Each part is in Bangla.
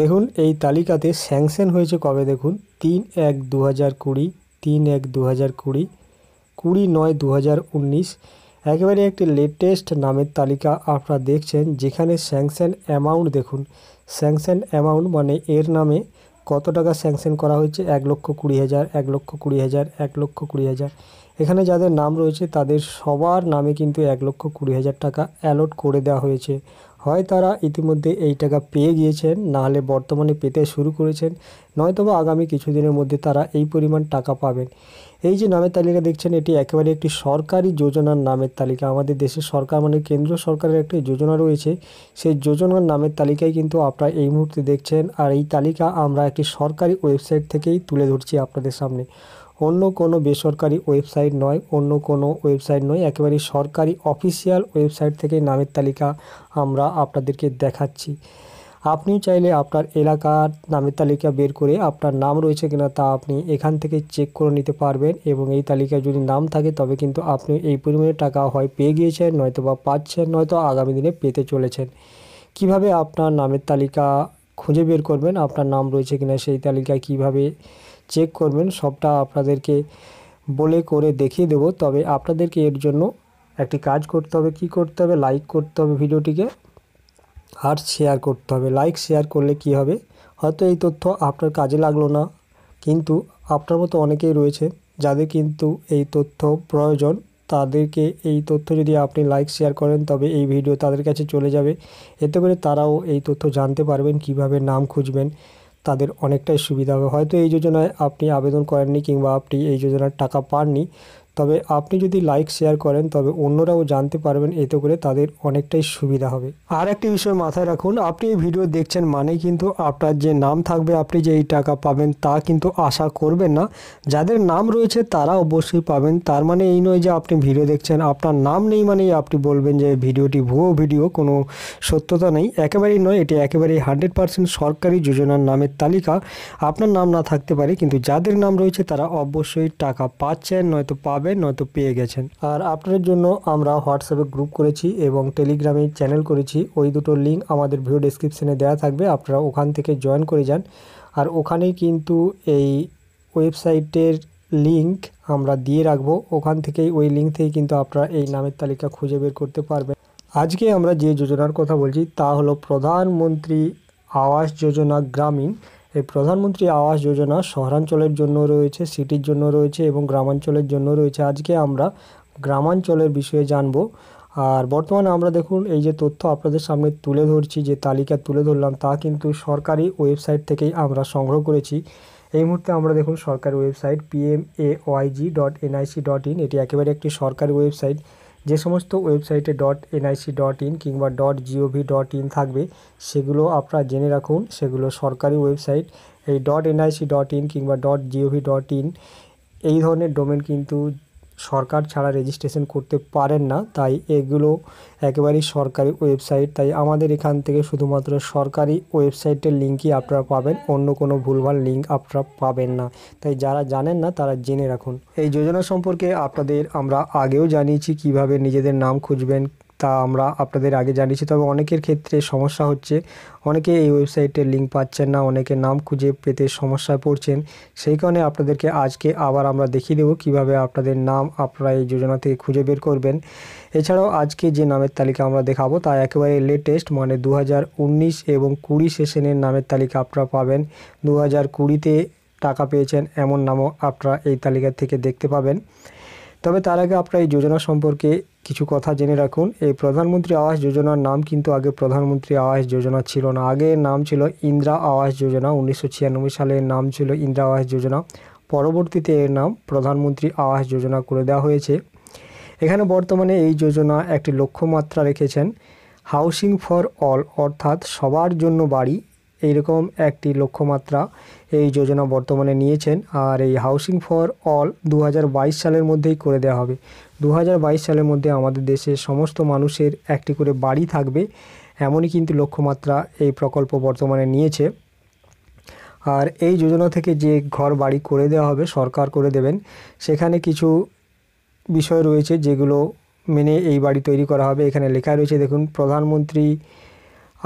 দেখুন এই তালিকাতে স্যাংশন হয়েছে কবে দেখুন তিন এক দু হাজার কুড়ি তিন এক দু হাজার কুড়ি কুড়ি নয় দু হাজার উনিশ একেবারে একটি লেটেস্ট নামের তালিকা আপনারা দেখছেন যেখানে স্যাংশন অ্যামাউন্ট দেখুন স্যাংশন অ্যামাউন্ট মানে এর নামে কত টাকা স্যাংশন করা হয়েছে এক লক্ষ কুড়ি হাজার এক লক্ষ কুড়ি হাজার এক লক্ষ কুড়ি হাজার এখানে যাদের নাম রয়েছে তাদের সবার নামে কিন্তু এক লক্ষ কুড়ি হাজার টাকা অ্যালট করে দেওয়া হয়েছে হয় তারা ইতিমধ্যে এই টাকা পেয়ে গিয়েছেন নাহলে বর্তমানে পেতে শুরু করেছেন নয়তোবা আগামী কিছুদিনের মধ্যে তারা এই পরিমাণ টাকা পাবেন এই যে নামের তালিকা দেখছেন এটি একেবারে একটি সরকারি যোজনার নামের তালিকা আমাদের দেশের সরকার মানে কেন্দ্র সরকারের একটি যোজনা রয়েছে সেই যোজনার নামের তালিকায় কিন্তু আপনারা এই মুহূর্তে দেখছেন আর এই তালিকা আমরা একটি সরকারি ওয়েবসাইট থেকেই তুলে ধরছি আপনাদের সামনে অন্য কোনো বেসরকারি ওয়েবসাইট নয় অন্য কোনো ওয়েবসাইট নয় একেবারে সরকারি অফিসিয়াল ওয়েবসাইট থেকে নামের তালিকা আমরা আপনাদেরকে দেখাচ্ছি আপনি চাইলে আপনার এলাকার নামের তালিকা বের করে আপনার নাম রয়েছে কিনা তা আপনি এখান থেকে চেক করে নিতে পারবেন এবং এই তালিকায় যদি নাম থাকে তবে কিন্তু আপনি এই পরিমাণে টাকা হয় পেয়ে গিয়েছেন নয়তো বা পাচ্ছেন নয়তো আগামী দিনে পেতে চলেছেন কিভাবে আপনার নামের তালিকা খুঁজে বের করবেন আপনার নাম রয়েছে কিনা সেই তালিকায় কিভাবে চেক করবেন সবটা আপনাদেরকে বলে করে দেখিয়ে দেব তবে আপনাদেরকে এর জন্য একটি কাজ করতে হবে কি করতে হবে লাইক করতে হবে ভিডিওটিকে আর শেয়ার করতে হবে লাইক শেয়ার করলে কি হবে হয়তো এই তথ্য আপনার কাজে লাগলো না কিন্তু আপনার মতো অনেকেই রয়েছে যাদের কিন্তু এই তথ্য প্রয়োজন তাদেরকে এই তথ্য যদি আপনি লাইক শেয়ার করেন তবে এই ভিডিও তাদের কাছে চলে যাবে এতে করে তারাও এই তথ্য জানতে পারবেন কিভাবে নাম খুঁজবেন তাদের অনেকটাই সুবিধা হবে হয়তো এই যোজনায় আপনি আবেদন করেননি কিংবা আপনি এই যোজনার টাকা পাননি তবে আপনি যদি লাইক শেয়ার করেন তবে অন্যরাও জানতে পারবেন এতে করে তাদের অনেকটাই সুবিধা হবে আর একটি বিষয় মাথায় রাখুন আপনি এই ভিডিও দেখছেন মানে কিন্তু আপনার যে নাম থাকবে আপনি যে এই টাকা পাবেন তা কিন্তু আশা করবেন না যাদের নাম রয়েছে তারা অবশ্যই পাবেন তার মানে এই নয় যে আপনি ভিডিও দেখছেন আপনার নাম নেই মানেই আপনি বলবেন যে ভিডিওটি ভুয়ো ভিডিও কোনো সত্যতা নেই একেবারেই নয় এটি একেবারেই হান্ড্রেড পার্সেন্ট সরকারি যোজনার নামের তালিকা আপনার নাম না থাকতে পারে কিন্তু যাদের নাম রয়েছে তারা অবশ্যই টাকা পাচ্ছেন নয়তো পাবেন হবে নয়তো পেয়ে গেছেন আর আপনাদের জন্য আমরা হোয়াটসঅ্যাপে গ্রুপ করেছি এবং টেলিগ্রামে চ্যানেল করেছি ওই দুটো লিঙ্ক আমাদের ভিডিও ডেসক্রিপশনে দেওয়া থাকবে আপনারা ওখান থেকে জয়েন করে যান আর ওখানেই কিন্তু এই ওয়েবসাইটের লিঙ্ক আমরা দিয়ে রাখবো ওখান থেকেই ওই লিঙ্ক থেকে কিন্তু আপনারা এই নামের তালিকা খুঁজে বের করতে পারবেন আজকে আমরা যে যোজনার কথা বলছি তা হলো প্রধানমন্ত্রী আবাস যোজনা গ্রামীণ এই প্রধানমন্ত্রী আবাস যোজনা শহরাঞ্চলের জন্য রয়েছে সিটির জন্য রয়েছে এবং গ্রামাঞ্চলের জন্য রয়েছে আজকে আমরা গ্রামাঞ্চলের বিষয়ে জানব আর বর্তমানে আমরা দেখুন এই যে তথ্য আপনাদের সামনে তুলে ধরছি যে তালিকা তুলে ধরলাম তা কিন্তু সরকারি ওয়েবসাইট থেকেই আমরা সংগ্রহ করেছি এই মুহূর্তে আমরা দেখুন সরকারি website PMAYG dot NIC dot in এটি একেবারে একটি সরকারি ওয়েবসাইট যে সমস্ত ওয়েবসাইটে ডট এনআইসি ডট ইন কিংবা ডট জিওভি ডট ইন থাকবে সেগুলো আপনারা জেনে রাখুন সেগুলো সরকারি ওয়েবসাইট এই ডট এনআইসি ডট ইন কিংবা ডট জিওভি ডট ইন এই ধরনের ডোমেন কিন্তু সরকার ছাড়া রেজিস্ট্রেশন করতে পারেন না তাই এগুলো একেবারেই সরকারি ওয়েবসাইট তাই আমাদের এখান থেকে শুধুমাত্র সরকারি ওয়েবসাইটের লিঙ্কই আপনারা পাবেন অন্য কোনো ভুলভাল লিঙ্ক আপনারা পাবেন না তাই যারা জানেন না তারা জেনে রাখুন এই যোজনা সম্পর্কে আপনাদের আমরা আগেও জানিয়েছি কিভাবে নিজেদের নাম খুঁজবেন তা আমরা আপনাদের আগে জানিয়েছি তবে অনেকের ক্ষেত্রে সমস্যা হচ্ছে অনেকে এই ওয়েবসাইটের লিঙ্ক পাচ্ছেন না অনেকে নাম খুঁজে পেতে সমস্যায় পড়ছেন সেই কারণে আপনাদেরকে আজকে আবার আমরা দেখিয়ে দেবো কিভাবে আপনাদের নাম আপনারা এই যোজনা থেকে খুঁজে বের করবেন এছাড়াও আজকে যে নামের তালিকা আমরা দেখাবো তা একেবারে লেটেস্ট মানে দু এবং কুড়ি সেশনের নামের তালিকা আপনারা পাবেন দু হাজার কুড়িতে টাকা পেয়েছেন এমন নামও আপনারা এই তালিকা থেকে দেখতে পাবেন তবে তার আগে আপনার এই যোজনা সম্পর্কে কিছু কথা জেনে রাখুন এই প্রধানমন্ত্রী আবাস যোজনার নাম কিন্তু আগে প্রধানমন্ত্রী আবাস যোজনা ছিল না আগে নাম ছিল ইন্দিরা আবাস যোজনা উনিশশো সালে নাম ছিল ইন্দিরা আবাস যোজনা পরবর্তীতে এর নাম প্রধানমন্ত্রী আবাস যোজনা করে দেওয়া হয়েছে এখানে বর্তমানে এই যোজনা একটি লক্ষ্যমাত্রা রেখেছেন হাউসিং ফর অল অর্থাৎ সবার জন্য বাড়ি এইরকম একটি লক্ষ্যমাত্রা এই যোজনা বর্তমানে নিয়েছেন আর এই হাউসিং ফর অল দু সালের মধ্যেই করে দেওয়া হবে দু সালের মধ্যে আমাদের দেশে সমস্ত মানুষের একটি করে বাড়ি থাকবে এমনই কিন্তু লক্ষ্যমাত্রা এই প্রকল্প বর্তমানে নিয়েছে আর এই যোজনা থেকে যে ঘর বাড়ি করে দেওয়া হবে সরকার করে দেবেন সেখানে কিছু বিষয় রয়েছে যেগুলো মেনে এই বাড়ি তৈরি করা হবে এখানে লেখা রয়েছে দেখুন প্রধানমন্ত্রী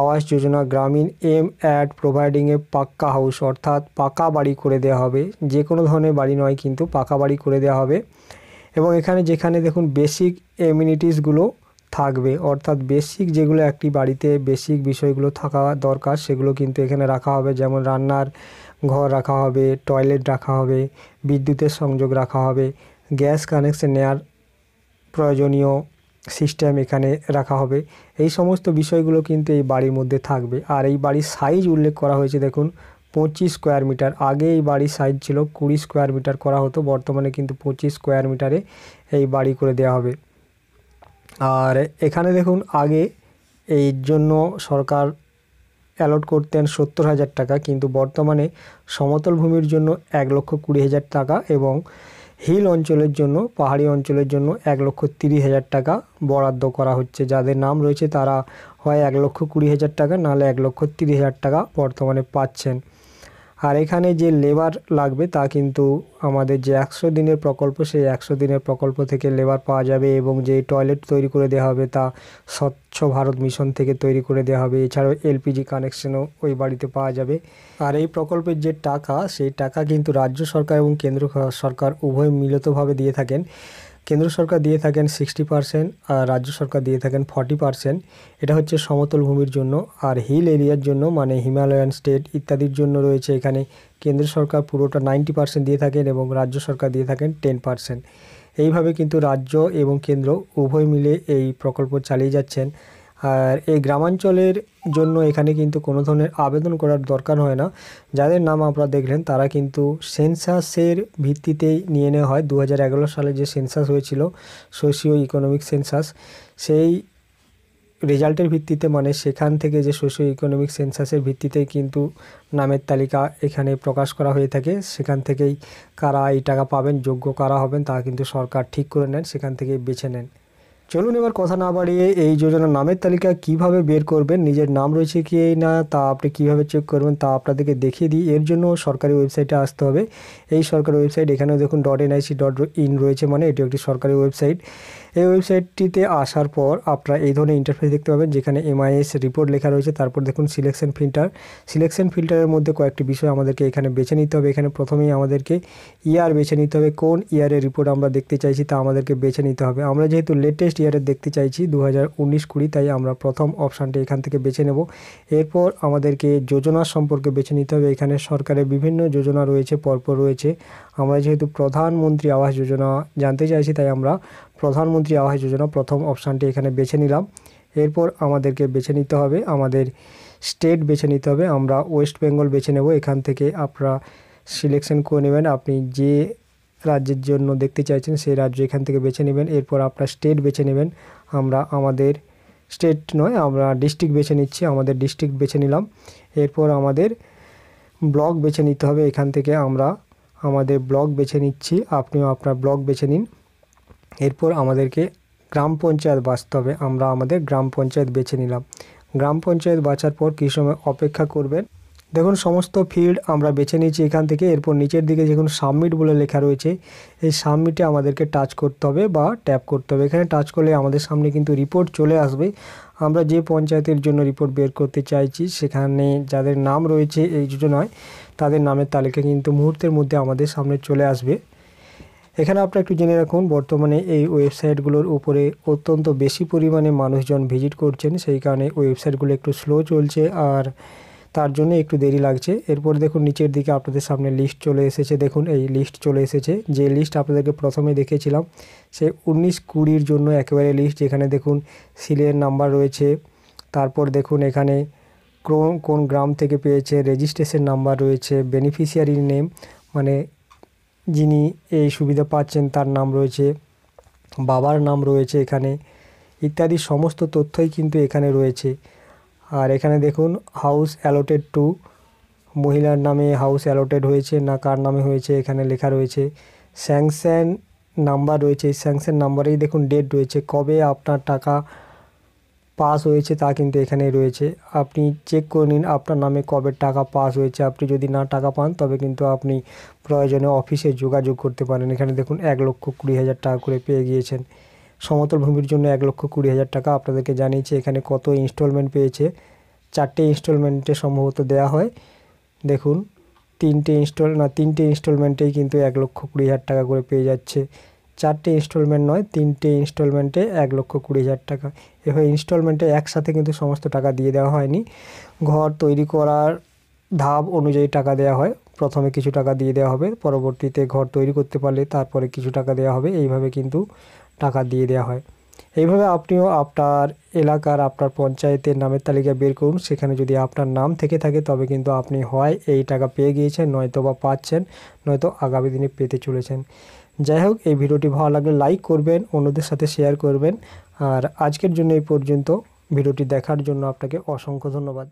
আবাস যোজনা গ্রামীণ এম অ্যাড প্রোভাইডিংয়ে পাক্কা হাউস অর্থাৎ পাকা বাড়ি করে দেওয়া হবে যে কোনো ধরনের বাড়ি নয় কিন্তু পাকা বাড়ি করে দেওয়া হবে এবং এখানে যেখানে দেখুন বেসিক এমিউনিটিসগুলো থাকবে অর্থাৎ বেসিক যেগুলো একটি বাড়িতে বেসিক বিষয়গুলো থাকা দরকার সেগুলো কিন্তু এখানে রাখা হবে যেমন রান্নার ঘর রাখা হবে টয়লেট রাখা হবে বিদ্যুতের সংযোগ রাখা হবে গ্যাস কানেকশন নেওয়ার প্রয়োজনীয় সিস্টেম এখানে রাখা হবে এই সমস্ত বিষয়গুলো কিন্তু এই বাড়ির মধ্যে থাকবে আর এই বাড়ির সাইজ উল্লেখ করা হয়েছে দেখুন পঁচিশ স্কোয়ার মিটার আগে এই বাড়ির সাইজ ছিল কুড়ি স্কোয়ার মিটার করা হতো বর্তমানে কিন্তু পঁচিশ স্কোয়ার মিটারে এই বাড়ি করে দেওয়া হবে আর এখানে দেখুন আগে এই জন্য সরকার অ্যালট করতেন সত্তর হাজার টাকা কিন্তু বর্তমানে সমতল ভূমির জন্য এক লক্ষ কুড়ি হাজার টাকা এবং হিল অঞ্চলের জন্য পাহাড়ি অঞ্চলের জন্য এক লক্ষ তিরিশ হাজার টাকা বরাদ্দ করা হচ্ছে যাদের নাম রয়েছে তারা হয় এক লক্ষ কুড়ি হাজার টাকা নাহলে এক লক্ষ তিরিশ হাজার টাকা বর্তমানে পাচ্ছেন আর এখানে যে লেবার লাগবে তা কিন্তু আমাদের যে একশো দিনের প্রকল্প সেই একশো দিনের প্রকল্প থেকে লেবার পাওয়া যাবে এবং যে টয়লেট তৈরি করে দেওয়া হবে তা স্বচ্ছ ভারত মিশন থেকে তৈরি করে দেওয়া হবে এছাড়াও এলপিজি কানেকশনও ওই বাড়িতে পাওয়া যাবে আর এই প্রকল্পের যে টাকা সেই টাকা কিন্তু রাজ্য সরকার এবং কেন্দ্র সরকার উভয় মিলিতভাবে দিয়ে থাকেন কেন্দ্র সরকার দিয়ে থাকেন সিক্সটি পারসেন্ট আর রাজ্য সরকার দিয়ে থাকেন ফর্টি পারসেন্ট এটা হচ্ছে সমতল ভূমির জন্য আর হিল এরিয়ার জন্য মানে হিমালয়ান স্টেট ইত্যাদির জন্য রয়েছে এখানে কেন্দ্র সরকার পুরোটা নাইনটি পারসেন্ট দিয়ে থাকেন এবং রাজ্য সরকার দিয়ে থাকেন টেন পারসেন্ট এইভাবে কিন্তু রাজ্য এবং কেন্দ্র উভয় মিলে এই প্রকল্প চালিয়ে যাচ্ছেন আর এই গ্রামাঞ্চলের জন্য এখানে কিন্তু কোনো ধরনের আবেদন করার দরকার হয় না যাদের নাম আপনারা দেখলেন তারা কিন্তু সেন্সাসের ভিত্তিতেই নিয়ে নেওয়া হয় দু সালে যে সেন্সাস হয়েছিল সোশিও ইকোনমিক সেন্সাস সেই রেজাল্টের ভিত্তিতে মানে সেখান থেকে যে সোশিও ইকোনমিক সেন্সাসের ভিত্তিতে কিন্তু নামের তালিকা এখানে প্রকাশ করা হয়ে থাকে সেখান থেকেই কারা এই টাকা পাবেন যোগ্য কারা হবেন তা কিন্তু সরকার ঠিক করে নেন সেখান থেকেই বেছে নেন চলুন এবার কথা না বাড়িয়ে এই যোজনার নামের তালিকা কিভাবে বের করবেন নিজের নাম রয়েছে কি না তা আপনি কিভাবে চেক করবেন তা আপনাদেরকে দেখিয়ে দিই এর জন্য সরকারি ওয়েবসাইটে আসতে হবে এই সরকারি ওয়েবসাইট এখানেও দেখুন ডট এনআইসি ডট ইন রয়েছে মানে এটি একটি সরকারি ওয়েবসাইট এই ওয়েবসাইটটিতে আসার পর আপনারা এই ধরনের ইন্টারফেস দেখতে পাবেন যেখানে এমআইএস রিপোর্ট লেখা রয়েছে তারপর দেখুন সিলেকশন ফিল্টার সিলেকশন ফিল্টারের মধ্যে কয়েকটি বিষয় আমাদেরকে এখানে বেছে নিতে হবে এখানে প্রথমেই আমাদেরকে ইয়ার বেছে নিতে হবে কোন ইয়ারের রিপোর্ট আমরা দেখতে চাইছি তা আমাদেরকে বেছে নিতে হবে আমরা যেহেতু লেটেস্ট ইয়ারের দেখতে চাইছি দু হাজার উনিশ কুড়ি তাই আমরা প্রথম অপশানটি এখান থেকে বেছে নেব এরপর আমাদেরকে যোজনা সম্পর্কে বেছে নিতে হবে এখানে সরকারের বিভিন্ন যোজনা রয়েছে পরপর রয়েছে আমরা যেহেতু প্রধানমন্ত্রী আবাস যোজনা জানতে চাইছি তাই আমরা প্রধানমন্ত্রী আবাস যোজনা প্রথম অপশানটি এখানে বেছে নিলাম এরপর আমাদেরকে বেছে নিতে হবে আমাদের স্টেট বেছে নিতে হবে আমরা ওয়েস্ট বেঙ্গল বেছে নেব এখান থেকে আপনারা সিলেকশন করে নেবেন আপনি যে রাজ্যের জন্য দেখতে চাইছেন সেই রাজ্য এখান থেকে বেছে নেবেন এরপর আপনার স্টেট বেছে নেবেন আমরা আমাদের স্টেট নয় আমরা ডিস্ট্রিক্ট বেছে নিচ্ছি আমাদের ডিস্ট্রিক্ট বেছে নিলাম এরপর আমাদের ব্লক বেছে নিতে হবে এখান থেকে আমরা আমাদের ব্লক বেছে নিচ্ছি আপনিও আপনার ব্লক বেছে নিন এরপর আমাদেরকে গ্রাম পঞ্চায়েত বাঁচতে হবে আমরা আমাদের গ্রাম পঞ্চায়েত বেছে নিলাম গ্রাম পঞ্চায়েত বাঁচার পর কী সময় অপেক্ষা করবেন দেখুন সমস্ত ফিল্ড আমরা বেছে নিয়েছি এখান থেকে এরপর নিচের দিকে যেখানে সাবমিট বলে লেখা রয়েছে এই সাবমিটে আমাদেরকে টাচ করতে হবে বা ট্যাপ করতে হবে এখানে টাচ করলে আমাদের সামনে কিন্তু রিপোর্ট চলে আসবে আমরা যে পঞ্চায়েতের জন্য রিপোর্ট বের করতে চাইছি সেখানে যাদের নাম রয়েছে এই যোজনায় তাদের নামের তালিকা কিন্তু মুহূর্তের মধ্যে আমাদের সামনে চলে আসবে এখানে আপনার একটু জেনে রাখুন বর্তমানে এই ওয়েবসাইটগুলোর উপরে অত্যন্ত বেশি পরিমাণে মানুষজন ভিজিট করছেন সেই কারণে ওয়েবসাইটগুলো একটু স্লো চলছে আর তার জন্য একটু দেরি লাগছে এরপর দেখুন নিচের দিকে আপনাদের সামনে লিস্ট চলে এসেছে দেখুন এই লিস্ট চলে এসেছে যে লিস্ট আপনাদেরকে প্রথমে দেখেছিলাম সে উনিশ কুড়ির জন্য একেবারে লিস্ট যেখানে দেখুন সিলের নাম্বার রয়েছে তারপর দেখুন এখানে কোন কোন গ্রাম থেকে পেয়েছে রেজিস্ট্রেশন নাম্বার রয়েছে বেনিফিশিয়ারির নেম মানে যিনি এই সুবিধা পাচ্ছেন তার নাম রয়েছে বাবার নাম রয়েছে এখানে ইত্যাদি সমস্ত তথ্যই কিন্তু এখানে রয়েছে আর এখানে দেখুন হাউস অ্যালোটেড টু মহিলার নামে হাউস অ্যালোটেড হয়েছে না কার নামে হয়েছে এখানে লেখা রয়েছে স্যাংশন নাম্বার রয়েছে এই স্যাংশন নাম্বারেই দেখুন ডেট রয়েছে কবে আপনার টাকা পাস হয়েছে তা কিন্তু এখানে রয়েছে আপনি চেক করে নিন আপনার নামে কবে টাকা পাস হয়েছে আপনি যদি না টাকা পান তবে কিন্তু আপনি প্রয়োজনে অফিসে যোগাযোগ করতে পারেন এখানে দেখুন এক লক্ষ কুড়ি হাজার টাকা করে পেয়ে গিয়েছেন সমতল ভূমির জন্য এক লক্ষ কুড়ি হাজার টাকা আপনাদেরকে জানিয়েছে এখানে কত ইনস্টলমেন্ট পেয়েছে চারটে ইনস্টলমেন্টে সম্ভবত দেয়া হয় দেখুন তিনটে ইনস্টল না তিনটে ইনস্টলমেন্টেই কিন্তু এক লক্ষ কুড়ি হাজার টাকা করে পেয়ে যাচ্ছে চারটে ইনস্টলমেন্ট নয় তিনটে ইনস্টলমেন্টে এক লক্ষ কুড়ি হাজার টাকা এভাবে ইনস্টলমেন্টে একসাথে কিন্তু সমস্ত টাকা দিয়ে দেওয়া হয়নি ঘর তৈরি করার ধাপ অনুযায়ী টাকা দেওয়া হয় প্রথমে কিছু টাকা দিয়ে দেওয়া হবে পরবর্তীতে ঘর তৈরি করতে পারলে তারপরে কিছু টাকা দেওয়া হবে এইভাবে কিন্তু টাকা দিয়ে দেওয়া হয় এইভাবে আপনিও আপনার এলাকার আপনার পঞ্চায়েতের নামের তালিকা বের করুন সেখানে যদি আপনার নাম থেকে থাকে তবে কিন্তু আপনি হয় এই টাকা পেয়ে গিয়েছেন নয়তো বা পাচ্ছেন নয়তো আগামী দিনে পেতে চলেছেন যাই হোক এই ভিডিওটি ভালো লাগলে লাইক করবেন অন্যদের সাথে শেয়ার করবেন আর আজকের জন্য এই পর্যন্ত ভিডিওটি দেখার জন্য আপনাকে অসংখ্য ধন্যবাদ